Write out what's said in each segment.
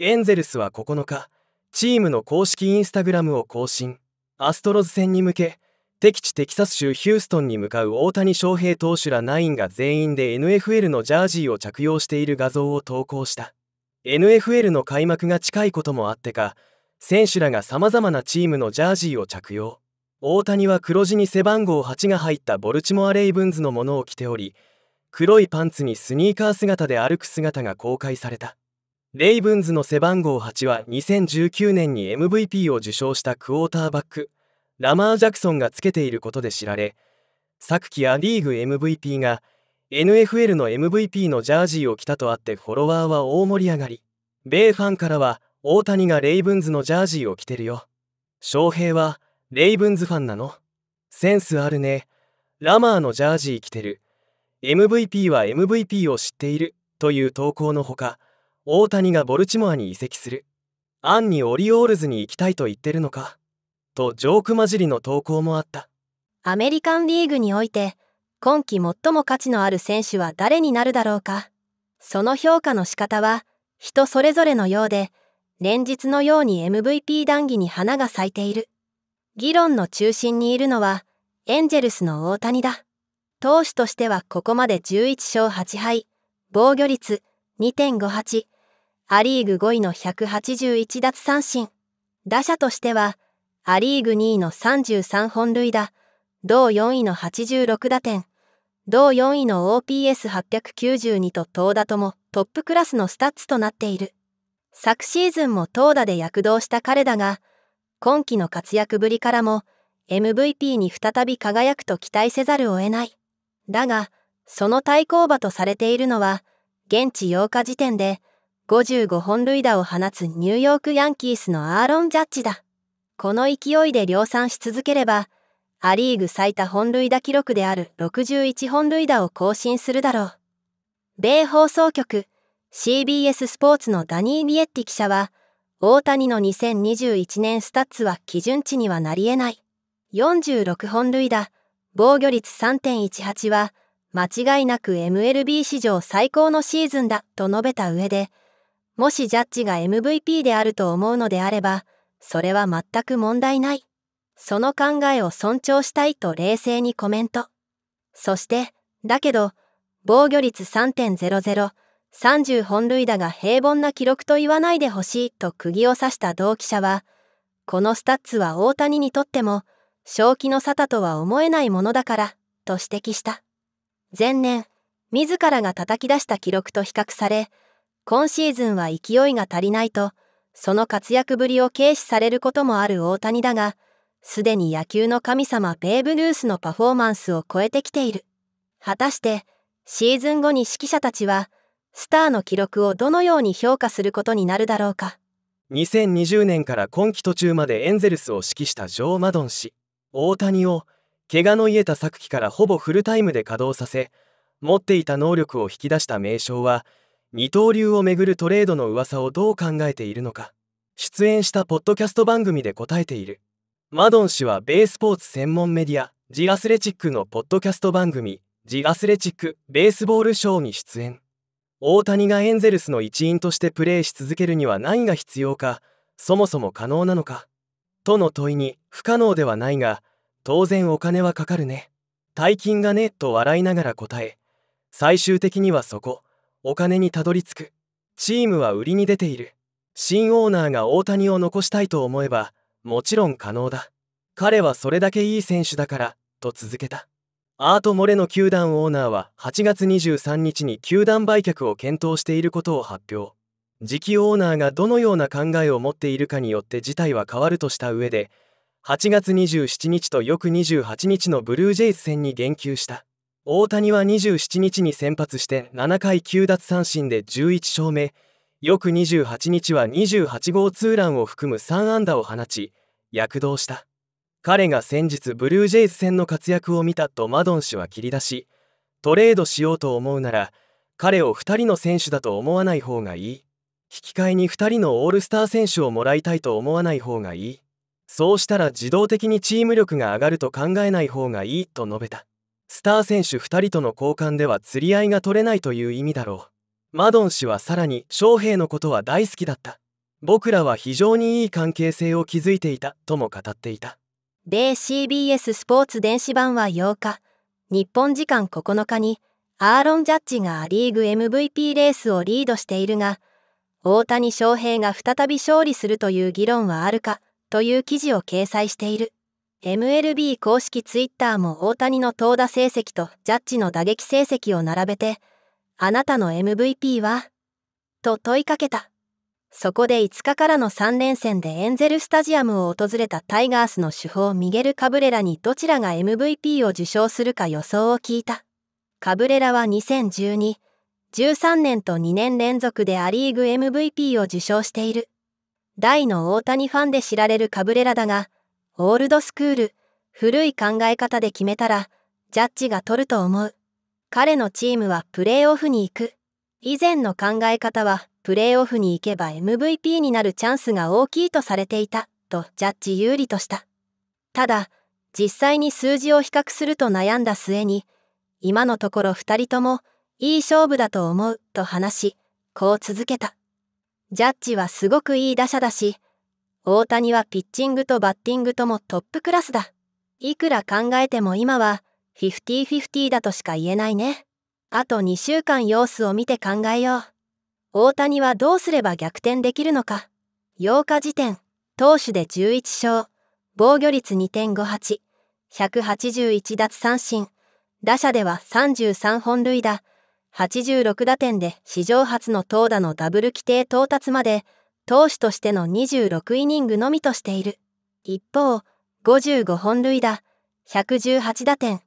エンゼルスは9日チームの公式インスタグラムを更新アストロズ戦に向け敵地テキサス州ヒューストンに向かう大谷翔平投手ら9人が全員で NFL のジャージーを着用している画像を投稿した NFL の開幕が近いこともあってか選手らがさまざまなチームのジャージーを着用大谷は黒地に背番号8が入ったボルチモア・レイブンズのものを着ており黒いパンツにスニーカー姿で歩く姿が公開されたレイブンズの背番号8は2019年に MVP を受賞したクォーターバックラマー・ジャクソンがつけていることで知られ昨季ア・リーグ MVP が NFL の MVP のジャージーを着たとあってフォロワーは大盛り上がり米ファンからは大谷がレイブンズのジャージーを着てるよ翔平はレイブンズファンなのセンスあるねラマーのジャージー着てる MVP は MVP を知っているという投稿のほか大谷がボルチモアに移籍するアンにオリオールズに行きたいと言ってるのかとジョーク交じりの投稿もあったアメリカンリーグにおいて今季最も価値のある選手は誰になるだろうかその評価の仕方は人それぞれのようで連日のように MVP 談義に花が咲いている議論の中心にいるのはエンジェルスの大谷だ投手としてはここまで11勝8敗防御率2.58ア・リーグ5位の181奪三振打者としてはア・リーグ2位の33本塁打同4位の86打点同4位の OPS892 と投打ともトップクラスのスタッツとなっている昨シーズンも投打で躍動した彼だが今季の活躍ぶりからも MVP に再び輝くと期待せざるを得ないだがその対抗馬とされているのは現地8日時点で55本塁打を放つニューヨークヤンキースのアーロン・ジャッジだ。この勢いで量産し続ければ、ア・リーグ最多本塁打記録である61本塁打を更新するだろう。米放送局 CBS スポーツのダニー・ミエッティ記者は、大谷の2021年スタッツは基準値にはなり得ない。46本塁打、防御率3.18は、間違いなく MLB 史上最高のシーズンだと述べた上で、もしジャッジが MVP であると思うのであれば、それは全く問題ない。その考えを尊重したいと冷静にコメント。そして、だけど、防御率3.00、30本塁打が平凡な記録と言わないでほしいと釘を刺した同記者は、このスタッツは大谷にとっても、正気の沙汰とは思えないものだから、と指摘した。前年、自らが叩き出した記録と比較され、今シーズンは勢いが足りないと、その活躍ぶりを軽視されることもある大谷だが、すでに野球の神様ベーブ・ルースのパフォーマンスを超えてきている。果たして、シーズン後に指揮者たちは、スターの記録をどのように評価することになるだろうか。2020年から今季途中までエンゼルスを指揮したジョー・マドン氏、大谷を、怪我の癒えた昨季からほぼフルタイムで稼働させ、持っていた能力を引き出した名称は、二刀流をめぐるトレードの噂をどう考えているのか出演したポッドキャスト番組で答えているマドン氏はベースポーツ専門メディアジ・アスレチックのポッドキャスト番組ジ・アスレチック・ベースボールショーに出演大谷がエンゼルスの一員としてプレーし続けるには何が必要かそもそも可能なのかとの問いに不可能ではないが当然お金はかかるね大金がねと笑いながら答え最終的にはそこお金にたどり着くチームは売りに出ている新オーナーが大谷を残したいと思えばもちろん可能だ彼はそれだけいい選手だからと続けたアート・モレノ球団オーナーは8月23日に球団売却を検討していることを発表次期オーナーがどのような考えを持っているかによって事態は変わるとした上で8月27日と翌28日のブルージェイズ戦に言及した大谷は27日に先発して7回9奪三振で11勝目翌28日は28号ツーランを含む3安打を放ち躍動した彼が先日ブルージェイズ戦の活躍を見たとマドン氏は切り出しトレードしようと思うなら彼を2人の選手だと思わない方がいい引き換えに2人のオールスター選手をもらいたいと思わない方がいいそうしたら自動的にチーム力が上がると考えない方がいいと述べたスター選手2人との交換では釣り合いが取れないという意味だろうマドン氏はさらに翔平のことは大好きだった僕らは非常にいい関係性を築いていたとも語っていた米 CBS スポーツ電子版は8日日本時間9日にアーロン・ジャッジがリーグ MVP レースをリードしているが大谷翔平が再び勝利するという議論はあるかという記事を掲載している MLB 公式ツイッターも大谷の投打成績とジャッジの打撃成績を並べて、あなたの MVP はと問いかけた。そこで5日からの3連戦でエンゼルスタジアムを訪れたタイガースの主砲ミゲル・カブレラにどちらが MVP を受賞するか予想を聞いた。カブレラは2012、13年と2年連続でア・リーグ MVP を受賞している。大の大谷ファンで知られるカブレラだが、オールドスクール、古い考え方で決めたら、ジャッジが取ると思う。彼のチームはプレーオフに行く。以前の考え方は、プレーオフに行けば MVP になるチャンスが大きいとされていた、とジャッジ有利とした。ただ、実際に数字を比較すると悩んだ末に、今のところ2人とも、いい勝負だと思う、と話し、こう続けた。ジャッジはすごくいい打者だし、大谷はピッチングとバッティングともトップクラスだ。いくら考えても今は50-50だとしか言えないね。あと2週間様子を見て考えよう。大谷はどうすれば逆転できるのか。8日時点、投手で11勝、防御率2.58、181奪三振、打者では33本塁打、86打点で史上初の投打のダブル規定到達まで投手としての26イニングのみとしている。一方、55本塁打、118打点、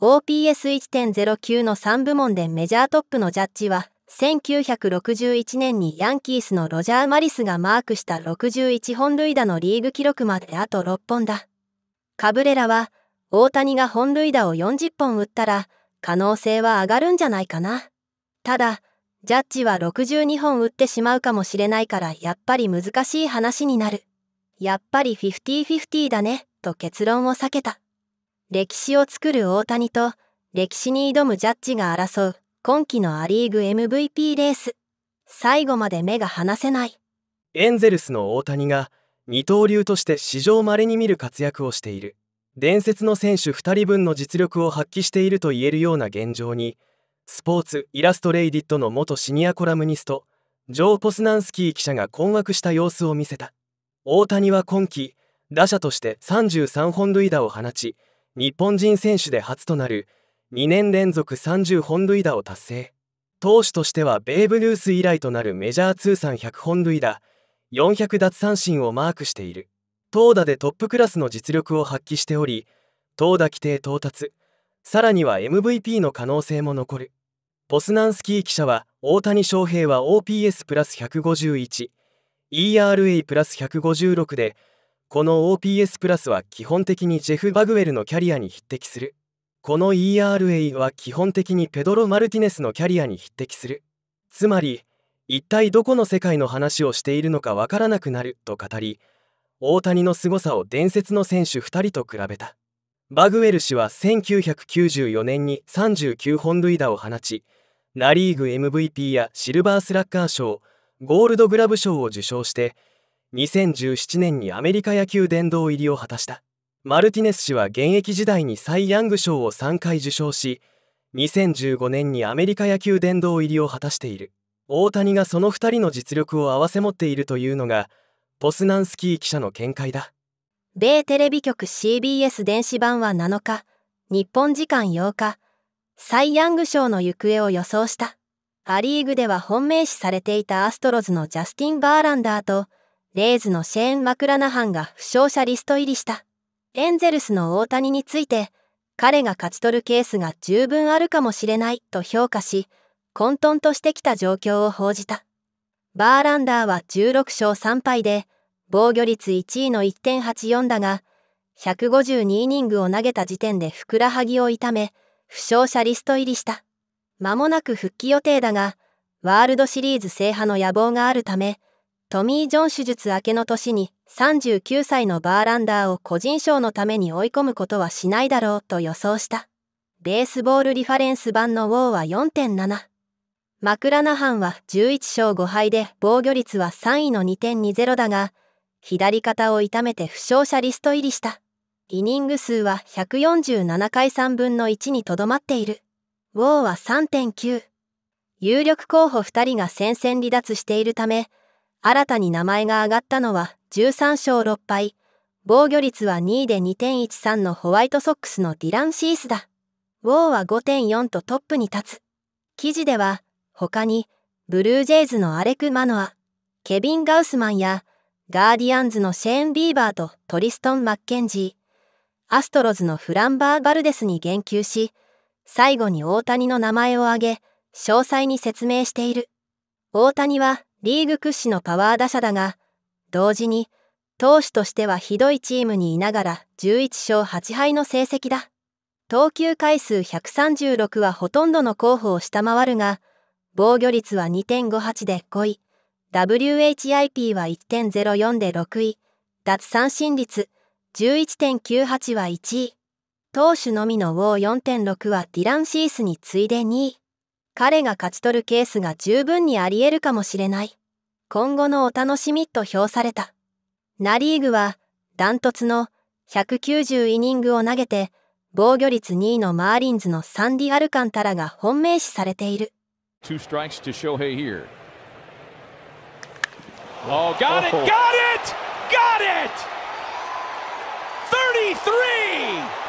OPS1.09 の3部門でメジャートップのジャッジは、1961年にヤンキースのロジャー・マリスがマークした61本塁打のリーグ記録まであと6本だ。カブレラは、大谷が本塁打を40本打ったら、可能性は上がるんじゃないかな。ただ、ジャッジは62本打ってしまうかもしれないからやっぱり難しい話になる。やっぱり50-50だね、と結論を避けた。歴史を作る大谷と、歴史に挑むジャッジが争う、今季のア・リーグ MVP レース。最後まで目が離せない。エンゼルスの大谷が、二刀流として史上稀に見る活躍をしている。伝説の選手2人分の実力を発揮していると言えるような現状に、スポーツイラストレイディットの元シニアコラムニストジョー・ポスナンスキー記者が困惑した様子を見せた大谷は今季打者として33本塁打を放ち日本人選手で初となる2年連続30本塁打を達成投手としてはベーブ・ルース以来となるメジャー通算100本塁打400奪三振をマークしている投打でトップクラスの実力を発揮しており投打規定到達さらには MVP の可能性も残るポスナンスキー記者は大谷翔平は OPS プラス 151ERA プラス156でこの OPS プラスは基本的にジェフ・バグウェルのキャリアに匹敵するこの ERA は基本的にペドロ・マルティネスのキャリアに匹敵するつまり一体どこの世界の話をしているのかわからなくなると語り大谷の凄さを伝説の選手2人と比べたバグウェル氏は1994年に39本塁打を放ちナ・リーグ MVP やシルバースラッガー賞ゴールドグラブ賞を受賞して2017年にアメリカ野球殿堂入りを果たしたマルティネス氏は現役時代にサイ・ヤング賞を3回受賞し2015年にアメリカ野球殿堂入りを果たしている大谷がその2人の実力を併せ持っているというのがポスナンスキー記者の見解だ米テレビ局 CBS 電子版は7日日本時間8日サイ・ヤング賞の行方を予想した。ア・リーグでは本命視されていたアストロズのジャスティン・バーランダーと、レイズのシェーン・マクラナハンが負傷者リスト入りした。エンゼルスの大谷について、彼が勝ち取るケースが十分あるかもしれないと評価し、混沌としてきた状況を報じた。バーランダーは16勝3敗で、防御率1位の1.84だが、152イニングを投げた時点でふくらはぎを痛め、負傷者リスト入りした。間もなく復帰予定だが、ワールドシリーズ制覇の野望があるため、トミー・ジョン手術明けの年に39歳のバーランダーを個人賞のために追い込むことはしないだろうと予想した。ベースボールリファレンス版のウォーは4.7。マクラナハンは11勝5敗で防御率は3位の2.20だが、左肩を痛めて負傷者リスト入りした。イニング数は147回3分の1にとどまっている。ウォーは3.9。有力候補2人が戦線離脱しているため、新たに名前が挙がったのは13勝6敗、防御率は2位で2.13のホワイトソックスのディラン・シースだ。ウォーは5.4とトップに立つ。記事では、他に、ブルージェイズのアレク・マノア、ケビン・ガウスマンや、ガーディアンズのシェーン・ビーバーとトリストン・マッケンジー、アストロズのフランバー・バルデスに言及し、最後に大谷の名前を挙げ、詳細に説明している。大谷はリーグ屈指のパワー打者だが、同時に、投手としてはひどいチームにいながら11勝8敗の成績だ。投球回数136はほとんどの候補を下回るが、防御率は2.58で5位、WHIP は1.04で6位、奪三振率11.98は1位。投手のみの WO4.6 はディラン・シースに次いで2位。彼が勝ち取るケースが十分にあり得るかもしれない。今後のお楽しみと評された。ナリーグは、ダントツの190イニングを投げて、防御率2位のマーリンズのサンディ・アルカンタラが本命視されている。Oh, got it! Got it! Got it! 33.